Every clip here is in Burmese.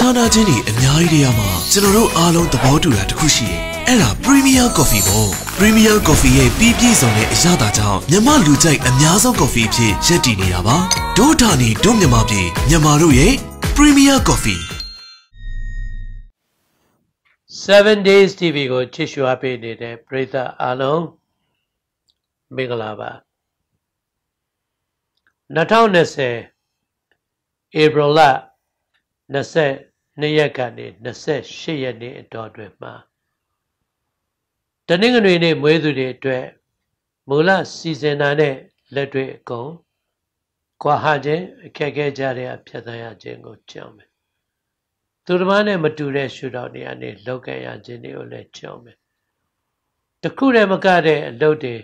ခြားနားခြင်းတွေအများကြီးတရားမှာကျွန်တော်တို့အားလုံးသဘောတူတာတစ်ခုရှိတယ်။အဲ့ဒါ Premier Coffee ပေါ့။ Premier Coffee ရဲ့ပြည့်ပြည့်စုံတဲ့အရသာကြောင့်မြမလူကြိုက်အများဆုံး coffee ဖြစ်ရပ်တည်နေတာပါ။ဒို့ထာနီဒို့မြမပြည်မြမတို့ရဲ့ Premier Coffee 7 days TV ကိုချစ်ရှုအပ်ပေးနေတဲ့ပရိသတ်အားလုံးမင်္ဂလာပါ2020 April လ22ရက်ကနေ28ရက်နေ့အတော်တွင်မှာတနင်္ဂနွေနေ့မွေးသူတွေအတွက်မူလစီစဉ်တာနဲ့လက်တွေ့အကုန်ကွာဟခြင်းအခက်ခဲကြတဲ့အဖြစ်သားရခြင်းကိုကြောင်းမယ်သူတစ်ပါးနဲ့မတူတဲ့ရှုထောင့်တွေအနေနဲ့လောက်ခဲ့ရခြင်းတွေကိုလည်းကြောင်းမယ်တခုတည်းမကတဲ့အလုပ်တွေ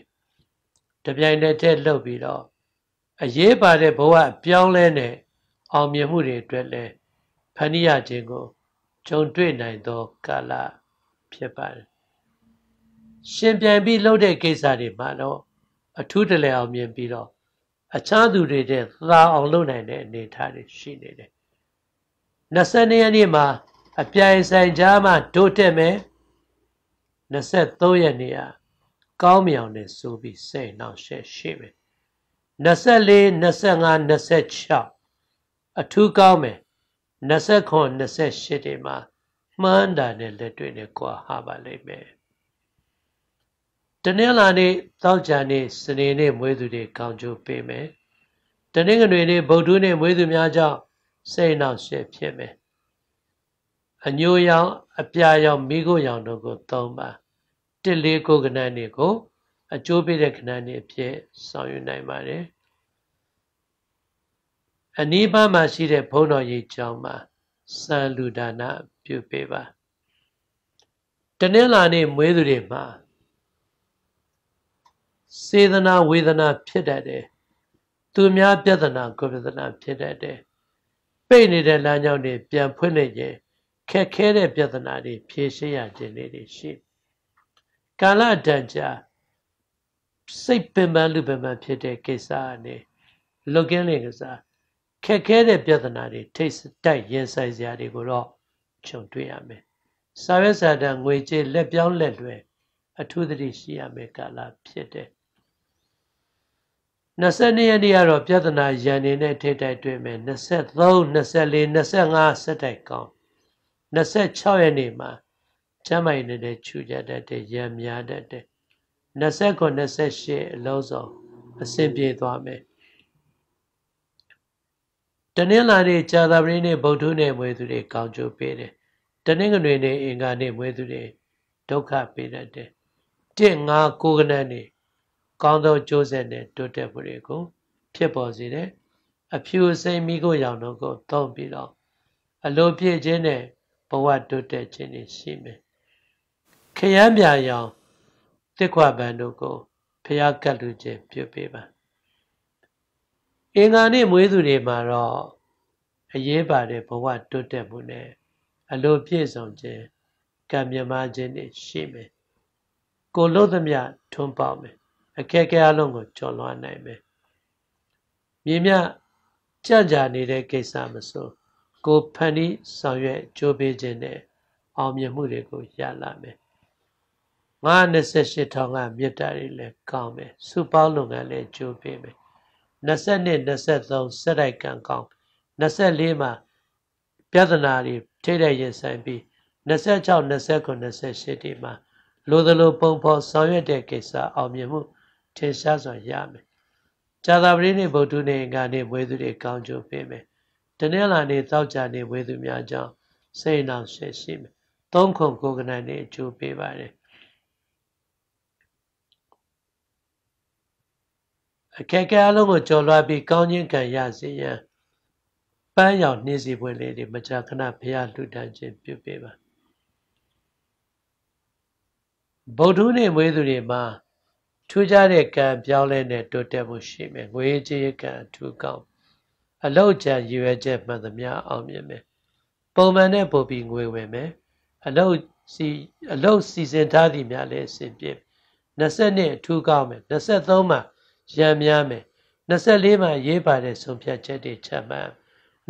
တပြိုင်တည်းတည်းလုပ်ပြီးတော့အရေးပါတဲ့ဘဝအပြောင်းလဲနဲ့အောင်မြင်မှုတွေအတွက်လည်းဖန်တီးရခြင်းကိုကြုံတွေ့နိုင်သောကာလဖြစ်ပါတယ်။ရှင်ပြန်ပြီးလှုပ်တဲ့ကိစ္စတွေမှာတော့အထူးတလဲအောင်မြင်ပြီးတော့အခြားသူတွေတဲ့သာအောင်လုပ်နိုင်တဲ့အနေအထားတွေရှိနေတယ်။20ရက်နေ့မှာ အပြိုင်ဆိုင်ကြားမှာဒုတက်မယ်။23ရက်နေ့ကကောင်းမြောင်နဲ့ဆိုပြီးစိတ်နှောင့်ယှက်ရှိမယ်။24 25 26အထူးကောင်းမယ်။29 28တွေမှာ မှန်းတာနဲ့လက်တွေ့နဲ့ကွာဟပါလိမ့်မယ်တနင်္လာနေ့တောက်ကြနေ့စနေနေ့မွေးသူတွေကောင်းကျိုးပေးမယ်တနင်္ဂနွေနေ့ဗုဒ္ဓနေ့မွေးသူများကြောင့်စိတ်နှောင့်ယှက်ဖြစ်မယ်အညိုရောင်အပြာရောင်မိခိုးရောင်တို့ကိုသုံးပါတစ်လေးကိုကဏ္ဍတွေကို အကျိုးပေးတဲ့ကဏ္ဍတွေအဖြစ်ဆောင်ယူနိုင်ပါတယ်။အနီးပါးမှာရှိတဲ့ဘုန်းတော်ကြီးကျောင်းမှာစံလူဒါနပြုပေးပါတနင်္လာနေ့မွေးသူတွေမှာစေတနာဝေဒနာ ဖြစ်တတ်တယ်သူများပြဿနာ ကိုပြဿနာဖြစ်တတ်တယ်ပိတ်နေတဲ့လမ်းကြောင်းတွေပြန်ဖွင့်နေခြင်းခက်ခဲတဲ့ပြဿနာတွေဖြေရှင်းရခြင်းတွေရှိကာလတန်ကြာစိတ်ပင်ပန်းလူပင်ပန်းဖြစ်တဲ့ကိစ္စအနေလုတ်ကင်းလေကစားခက်ခဲတဲ့ပြဿနာတွေထိတ်တိုက်ရင်ဆိုင်စရာတွေကိုတော့ခြုံတွေ့ရမယ်။စာရွက်စာတမ်းငွေကြေးလက်ပြောင်းလက်လွှဲအထူးသတိရှိရမယ်ကာလဖြစ်တယ်။22ရက်နေ့ကတော့ပြဿနာရန်နေနဲ့ထိတိုက်တွေ့မယ်23 24 25စက်တိုက်ကောင်း26ရက်နေ့မှာချမ်းမိုင်နေတဲ့ခြူကြတတ်တဲ့ရံများတတ်တဲ့29 28အလုံးစုံအဆင်ပြေသွားမယ်တနင်္လာနေ့ကြာသပတေးနေ့ဗုဒ္ဓနေ့မွေးသူတွေကောင်းကျိုးပေးတယ်တနင်္ဂနွေနေ့အင်္ဂါနေ့မွေးသူတွေဒုက္ခပေးတတ်တယ်တင့်ငါကိုကနန်းနေ့ကောင်းသောကြိုးဆက်နဲ့တိုးတက်မှုတွေကိုဖြစ်ပေါ်စေတယ်အဖြူစိမ်မိကိုရောင်တော့ကိုသုံးပြီးတော့အလိုပြည့်ခြင်းနဲ့ဘဝတိုးတက်ခြင်းတွေရှိမယ်ခရမ်းပြာရောင်တစ်ခွပန်တို့ကိုဖျားကတ်လူခြင်းပြုပေးပါအင်္ဂါနေ့မွေးသူတွေမှာတော့အရေးပါတဲ့ဘဝတွတ်တက်မှုနဲ့အလိုပြည့်စုံခြင်းကံမြမခြင်းတွေရှိမယ်ကိုလို့သမျှထွန်းပေါက်မယ်အခက်အခဲအလုံးကိုကျော်လွှားနိုင်မယ်မြေမြကြံ့ကြာနေတဲ့ကိစ္စမဆိုကိုဖန်တီးဆောင်ရွက်ကြိုးပေးခြင်းနဲ့အောင်မြင်မှုတွေကိုရလာမယ်928ထောင်ကမြတ်တာတွေလည်းကောင်းမယ်စူပေါင်းလုံကလည်းကြိုးပေးမယ်22 23စက်တိုက်ကံကောင်း24မှာပြဿနာတွေထိတဲ့ရင်ဆိုင်ပြီး26 29 28ဒီမှာလိုသလိုပုံဖော်ဆောင်ရွက်တဲ့ကိစ္စအောင်မြင်မှုထင်ရှားစွာရမယ်။ကြာသပတေးနေ့ဗုဒ္ဓနေ့ကနေ့ဝေသူတွေကောင်းကျိုးပေးမယ်။တနင်္လာနေ့သောကြာနေ့ဝေသူများကြောင့်စိတ်နှောင့်ရှက်ရှိမယ်။သုံးခုကိုယ်ကနိုင်နေအကျိုးပေးပါတယ်။အခက်အခဲအလုံးကိုကျော်လွှားပြီးကောင်းခြင်းခံရစေရန်ပန်းရောင်နှင်းစီပွင့်လေးတွေမကြာခဏဖရာလူတန်းခြင်းပြုပေးပါဗုဒ္ဓနဲ့မွေးသူတွေမှာထူးခြားတဲ့ကံပြောင်းလဲတဲ့တိုးတက်မှုရှိမယ်ငွေကြေးကံထူးကောင်း အလောက်ကြံရည်ရွယ်ချက်မှန်သမျှအောင်မြင်မယ်ပုံမှန်နဲ့ပုံပြီးငွေဝင်မယ်အလောက်စီအလောက်စီစဉ်ထားသည်များလည်းအဆင်ပြေ20နှစ်ထူးကောင်းမယ်23မှာရံများမယ်24မှာရေးပါတဲ့ဆုံးဖြတ်ချက်တွေချမှတ်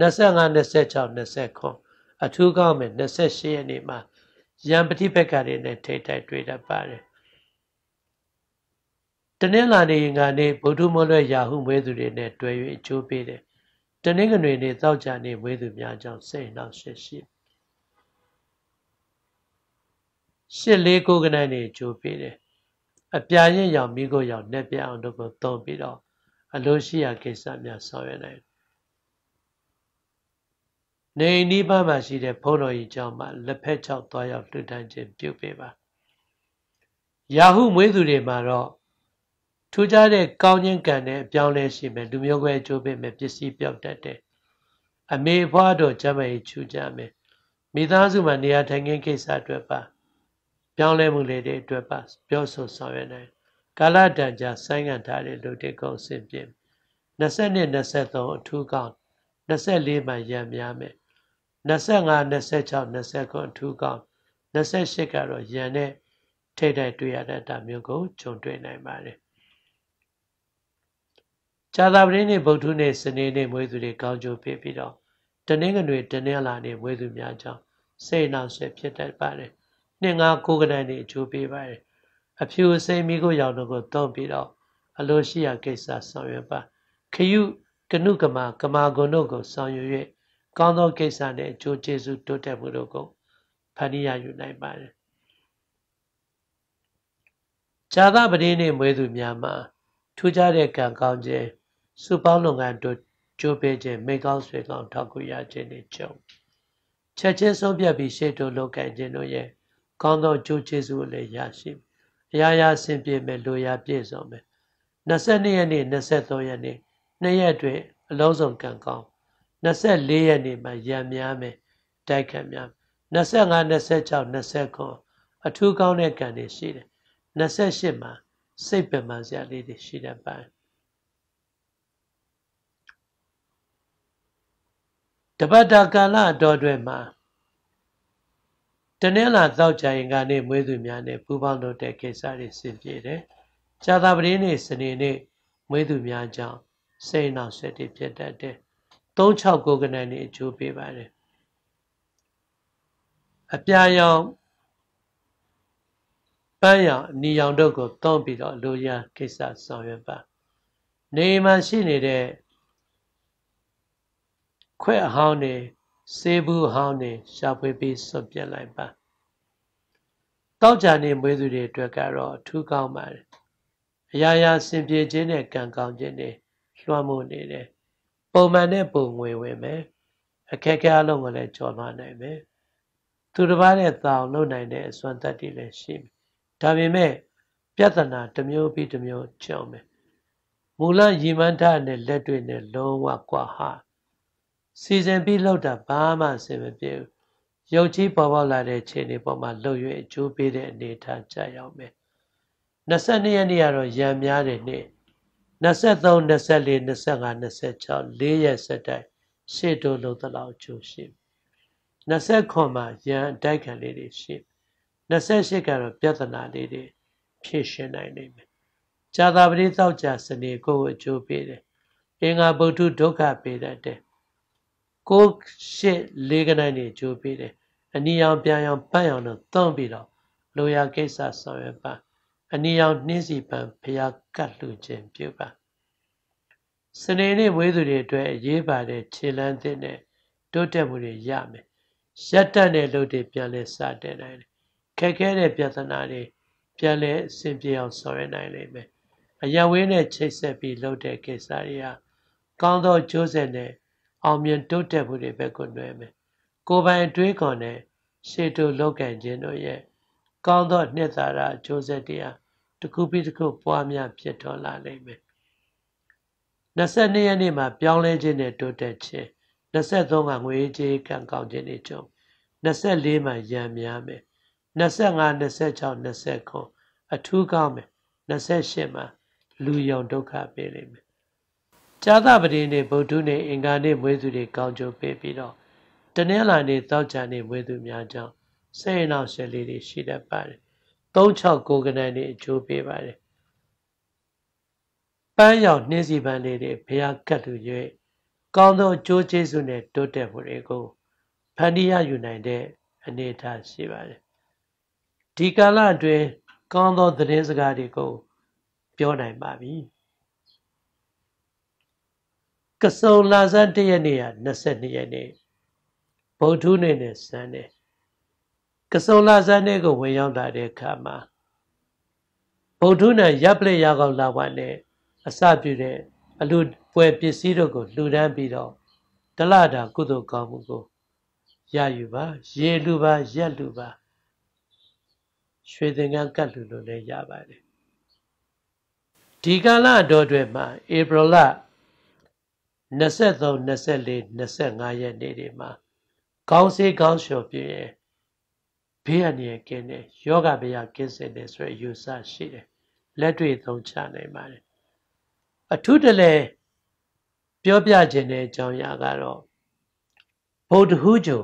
25 26 29အထူးကောင်းမယ်28ရက်နေ့မှာရံပฏิပက္ခတွေနဲ့ထိတိုက်တွေ့တတ်ပါတယ်တနင်္လာနေ့ကနေဗုဒ္ဓမောလွဲရာဟုမွေးသူတွေနဲ့တွေ့၍အကျိုးပေးတယ်တနင်္ဂနွေနေ့တောက်ကြနေ့မွေးသူများကြောင့်စိတ်နှောက်ရှက်ရှိရှစ်လေးကိုကနိုင်နေကြိုးပေးတယ်အပြာရင်ရောင်မိကိုရောင်နဲ့ပြအောင်တို့ကိုသုံးပြီးတော့အလိုရှိရာကိစ္စများဆောင်ရွက်နိုင်နေနိဗ္ဗာန်မှာရှိတဲ့ဘုန်းတော်ကြီးကျောင်းမှာလက်ဖက်ချောက်သွားရောက်လှူဒန်းခြင်းပြုပေးပါယာဟုမွေးသူတွေမှာတော့ထူးခြားတဲ့ကောင်းခြင်းကံနဲ့အပြောင်းလဲရှိမယ်လူမျိုးကွဲအကျိုးပေးမယ်ပစ္စည်းပြောက်တတ်တယ်အမေဖွားတော့ကျမကြီးချူကြမယ်မိသားစုမှာနေရာထိုင်ခင်းကိစ္စအတွက်ပါပြောင်းလဲမှုလေတဲ့အတွက်ပါပြောဆိုဆောင်ရွက်နိုင်ကာလတန်ကြာဆိုင်းငံ့ထားတဲ့လူတစ်ကုံအစဉ်ပြင်20 23အထူးကောင်24မှရံများမယ်25 26 29အထူးကောင်28ကတော့ရံနဲ့ထိတ်တိုက်တွေ့ရတတ်တာမျိုးကိုခြုံတွေ့နိုင်ပါတယ်ဇာတာပတိနေ့ဗုဒ္ဓနေ့စနေနေ့မွေးသူတွေကောင်းကျိုးပေးပြီးတော့တနင်္ဂနွေတနင်္လာနေ့မွေးသူများကြောင့်စိတ်နှောင့်ယှက်ဖြစ်တတ်ပါတယ်နှစ်ငါးကိုကနိုင်တွေအကျိုးပေးပါတယ်အဖြူစိမိကိုရောင်တို့ကိုတုံးပြီးတော့အလိုရှိရာကိစ္စဆောင်ရွက်ပါခယုကနုကမာ ကမာဂုဏတို့ကိုဆောင်ရွက်၍ကောင်းသောကိစ္စနဲ့အကျိုးကျေးဇူးတိုးတက်မှုတို့ကို ဖန်တီးရယူနိုင်ပါတယ်ဇာသပတိနှင့်မွေးသူများမှာထူးခြားတဲ့ကံကောင်းခြင်းစုပေါင်းလုပ်ငန်းတို့ကျိုးပေးခြင်းမိကောင်းဆွေကောင်းထောက်ကူရခြင်းတွေကြုံချက်ချင်းဆုံးဖြတ်ပြီးရှေ့တို့လုပ်ကိုင်ခြင်းတို့ရဲ့ကောင်းသောကျိုးကျေးဇူးကိုလည်းရရှိအရာရာဆင်ပြေမယ်လိုရာပြည့်စုံမယ်22ရက်နေ့23ရက်နေ့နှစ်ရက်တွင်အလုံးစုံကံကောင်း24ရက်နေ့မှာရံများမယ်တိုက်ခတ်များ25 26 29အထူးကောင်းတဲ့ကံတွေရှိတယ်28မှာ စိတ်ပင်ပန်းစရာလေးတွေရှိတဲ့ပိုင်းတပတ်တာကာလအတော်တွင်မှာတနင်္လာသောက်ကြရင်ကနေမွေးသူများနဲ့ပူးပေါင်းလုပ်တဲ့ကိစ္စတွေဆင်ပြေတယ်။ကြာသပတေးနေ့စနေနေ့မွေးသူများကြောင့်စိတ်နောက်ဆက်တွေဖြစ်တတ်တယ်။369ကနန်နေအကျိုးပေးပါတယ်။အပြာရောင်ပန်းရောင်နီရောင်တို့ကိုတောင်းပြီးတော့လိုရာကိစ္စဆောင်ရွက်ပါ။နေမှာရှိနေတဲ့ခွဲ့အဟောင်းတွေစေဘူးဟောင်းတွေရှာဖွေပြီးစွန့်ပစ်လိုက်ပါတောက်ကြနေမွေးသူတွေအတွက်ကတော့အထူးကောင်းပါတယ်အရာရာစင်ပြေခြင်းနဲ့ကံကောင်းခြင်းတွေလွှမ်းမိုးနေတယ်ပုံမှန်နဲ့ပုံငွေဝင်မယ်အခက်အခဲအလုံးကိုလည်းကျော်လွှားနိုင်မယ်သူတစ်ပါးနဲ့တောင်လုံနိုင်တဲ့အစွမ်းတတ္တိလည်းရှိမယ်ဒါပေမဲ့ပြဿနာတစ်မျိုးပြီးတစ်မျိုးကြုံမယ်မူလရည်မှန်းထားတဲ့လက်တွေ့နဲ့လုံးဝကွာဟာတယ်စီစဉ်ပြီးလောက်တာဘာမှအဆင်မပြေဘူး။ရုပ်ကြီးပေါ်ပေါက်လာတဲ့ခြေနေပေါ်မှာလှုပ်ရွေ့အကျိုးပေးတဲ့အနေထားကြရောက်မယ်။22ရက်နေ့ကတော့ရံများတဲ့နေ့23 24 25 26လေးရက်ဆက်တိုက်ရှေ့တို့လုံးတလောက်ကျိုးရှိ29မှာရံအတိုက်ခံလေးတွေရှိ28ကတော့ပြဿနာလေးတွေဖြေရှင်းနိုင်နေမယ်။ဇာတာပတိတောက်ကြစနေကိုယ်အကျိုးပေးတယ်။အင်္ဂါဗုဒ္ဓဒုက္ခပေးတတ်တယ်။ကိုရှစ်လေးကနိုင်တွေဂျိုးပေးတယ်အနီရောင်ပြန်ရောင်ပတ်ရောင်တို့တုံးပြီးတော့လိုရာကိစ္စဆောင်ရွက်ပါအနီရောင်နှင်းစီပံဖျားကတ်လှူခြင်းပြုပါစနေနေ့ဝေးသူတွေအတွက်အရေးပါတဲ့ခြေလမ်းသစ်နဲ့တိုးတက်မှုတွေရမယ်ရက်တက်တဲ့လုပ်တွေပြန်လဲစတင်နိုင်တယ်ခက်ခဲတဲ့ပြဿနာတွေပြန်လဲအဆင်ပြေအောင်ဆောင်ရွက်နိုင်လိမ့်မယ်အရဝင်းနဲ့ချိတ်ဆက်ပြီးလုပ်တဲ့ကိစ္စတွေဟာကောင်းသောကျိုးဆက်နဲ့အောင်မြင်တိုးတက်မှုတွေပဲကိုနွယ်မယ်ကိုယ်ပိုင်တွေးခေါ်နဲ့ရှေ့တိုလောက်ကံခြင်းတို့ရဲ့ကောင်းသောနှစ်သာရအကျိုးဆက်တရားတစ်ခုပြီးတစ်ခုပွားများဖြစ်ထွန်းလာနိုင်မယ်22ရက်နေ့မှာပြောင်းလဲခြင်းနဲ့တိုးတက်ခြင်း23ကငွေကြေးကံကောင်းခြင်းတွေကြုံ24မှာရံများမယ်25 26 29အထူးကောင်းမယ်28မှာလူယုံဒုက္ခပေးလိမ့်မယ်ကြာသပတေးနေ့ဗုဒ္ဓနေ့အင်္ဂါနေ့မွေးသူတွေကောင်းကျိုးပေးပြီးတော့တနင်္လာနေ့သောကြာနေ့မွေးသူများကြောင့်စိတ်နှောင့်ယှက်လေးတွေရှိတတ်ပါတယ်369ကနန်းတွေအကျိုးပေးပါတယ်ပန်းရောင်နှင်းစီပန်းလေးတွေဘုရားကတ်လူ၍ကောင်းသောအကျိုးကျေးဇူးနဲ့တိုးတက်မှုတွေကိုဖန်တီးရယူနိုင်တဲ့အနေအထားရှိပါတယ်ဒီကာလအတွင်းကောင်းသောသတင်းစကားတွေကို ပြောနိုင်ပါပြီ။ကစုံလာစတရက်နေ့ဟာ22ရက်နေ့ဗုဒ္ဓနေ့နဲ့ဆန်းတယ်ကစုံလာစနေ့ကိုဝင်ရောက်လာတဲ့အခါမှာဗုဒ္ဓနာရပ်ပလက်ရကောက်လာဝနဲ့အစပြုတဲ့အလူပွဲပစ္စည်းတို့ကိုလှူဒန်းပြီးတော့တလတာကုသိုလ်ကောင်းမှုကိုရယူပါရေလူပါရက်လူပါရွှေသင်္ကန်းကတ်လူလို့လည်းရပါတယ်ဒီကာလအတော်တွေမှာဧပြီလ23 24 25ရက်နေ့တွေမှာကောင်းစေးကောင်းလျှော်ပြရင်ဘေးအန္တရာယ်ကင်းတဲ့ယောဂဗျာကင်းစင်တယ်ဆိုရယူဆရှိတယ်လက်တွေ့သုံးချနိုင်ပါတယ်အထုတလဲပြောပြခြင်းတဲ့အကြောင်းအရာကတော့ဗုဒ္ဓဟူးဂျုံ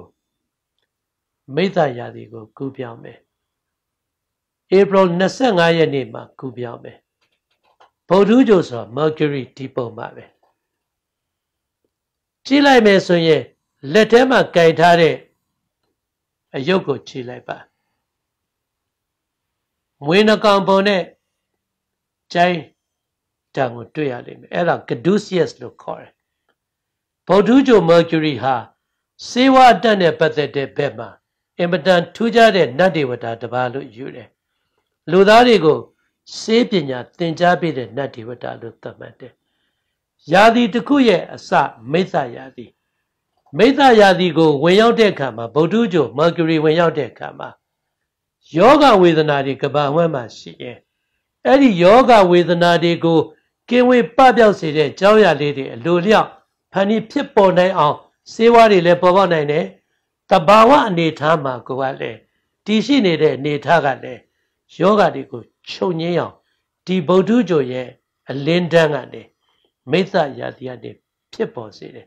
မိသရာသီကိုကူးပြောင်းမယ်ဧပြီ25ရက်နေ့မှာကူးပြောင်းမယ်ဗုဒ္ဓဟူးဂျုံဆိုတာ Mercury ဒီပုံမှာပဲကြည့်လိုက်မယ်ဆိုရင်လက်ထဲမှာကြိုက်ထားတဲ့အယုတ်ကိုကြည့်လိုက်ပါမွေးနှကောင်ပုံနဲ့ကြိုင်းတံကိုတွေ့ရလိမ့်မယ်အဲ့ဒါ Caduceus လို့ခေါ်တယ်ဗုဒ္ဓဂျို Mercury ဟာစေဝအတက်နဲ့ပတ်သက်တဲ့ဘက်မှာအင်မတန်ထူးခြားတဲ့နတ်ဒေဝတာတစ်ပါးလို့ယူတယ်လူသားတွေကိုစေပညာသင်ကြားပေးတဲ့နတ်ဒေဝတာလို့သတ်မှတ်တယ်ယာတိတစ်ခုရဲ့အစမိစ္ဆာယာတိမိစ္ဆာယာတိကိုဝင်ရောက်တဲ့အခါမှာဗုဒ္ဓကျိုမာကျူရီဝင်ရောက်တဲ့အခါမှာယောဂဝေဒနာတွေကဘာဝဲမှာရှိရင်အဲ့ဒီယောဂဝေဒနာတွေကိုကင်းဝေးပပျောက်စေတဲ့အကြောင်းအရာလေးတွေအလိုလျောက်ဖန်ပြီးဖြစ်ပေါ်နိုင်အောင် စေဝါတွေလည်းပေါ်ပေါက်နိုင်တယ်တဘာဝအနေထားမှာကိုကလည်းတည်ရှိနေတဲ့အနေထားကလည်းယောဂတွေကိုချုပ်ငင်းအောင်ဒီဗုဒ္ဓကျိုရဲ့အလင်းတန်းကလည်းမိစ္ဆာရာသီကနေဖြစ်ပေါ်စေတယ်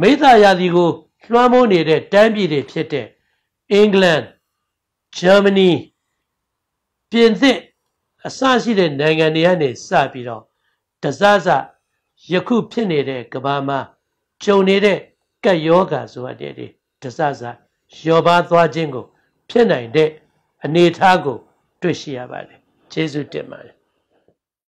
မိစ္ဆာရာသီကိုလွှမ်းမိုးနေတဲ့တန်းပြည်တွေဖြစ်တဲ့အင်္ဂလန်ဂျာမနီပြင်သစ်အစရှိတဲ့နိုင်ငံတွေကနေစပြီးတော့တစစယခုဖြစ်နေတဲ့ကဘာမှာကြုံနေတဲ့ကက်ယောဂါဆိုတဲ့ဒီတစစယောဘာသွားခြင်းကို ဖြစ်နိုင်တဲ့အနေအထားကို တွေ့ရှိရပါတယ်ကျေးဇူးတင်ပါတယ်